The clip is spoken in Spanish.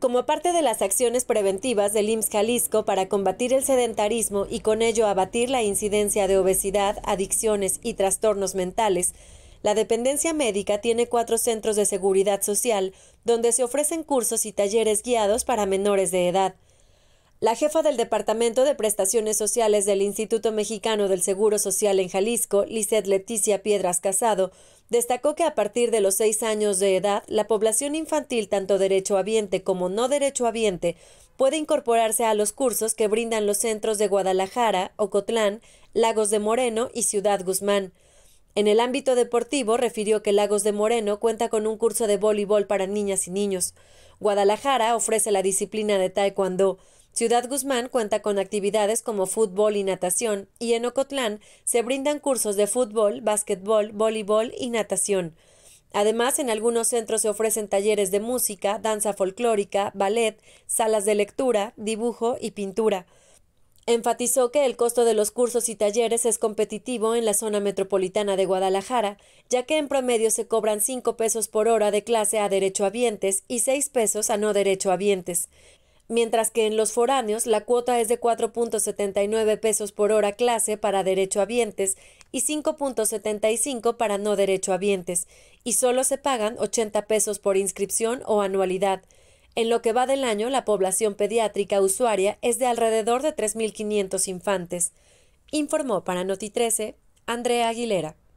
Como parte de las acciones preventivas del IMSS Jalisco para combatir el sedentarismo y con ello abatir la incidencia de obesidad, adicciones y trastornos mentales, la dependencia médica tiene cuatro centros de seguridad social donde se ofrecen cursos y talleres guiados para menores de edad. La jefa del Departamento de Prestaciones Sociales del Instituto Mexicano del Seguro Social en Jalisco, Lizeth Leticia Piedras Casado, destacó que a partir de los seis años de edad, la población infantil, tanto derechohabiente como no derechohabiente, puede incorporarse a los cursos que brindan los centros de Guadalajara, Ocotlán, Lagos de Moreno y Ciudad Guzmán. En el ámbito deportivo, refirió que Lagos de Moreno cuenta con un curso de voleibol para niñas y niños. Guadalajara ofrece la disciplina de taekwondo. Ciudad Guzmán cuenta con actividades como fútbol y natación, y en Ocotlán se brindan cursos de fútbol, básquetbol, voleibol y natación. Además, en algunos centros se ofrecen talleres de música, danza folclórica, ballet, salas de lectura, dibujo y pintura. Enfatizó que el costo de los cursos y talleres es competitivo en la zona metropolitana de Guadalajara, ya que en promedio se cobran 5 pesos por hora de clase a derechohabientes y 6 pesos a no derechohabientes mientras que en los foráneos la cuota es de 4.79 pesos por hora clase para derecho vientes y 5.75 para no derecho derechohabientes, y solo se pagan 80 pesos por inscripción o anualidad. En lo que va del año, la población pediátrica usuaria es de alrededor de 3.500 infantes. Informó para Noti 13 Andrea Aguilera.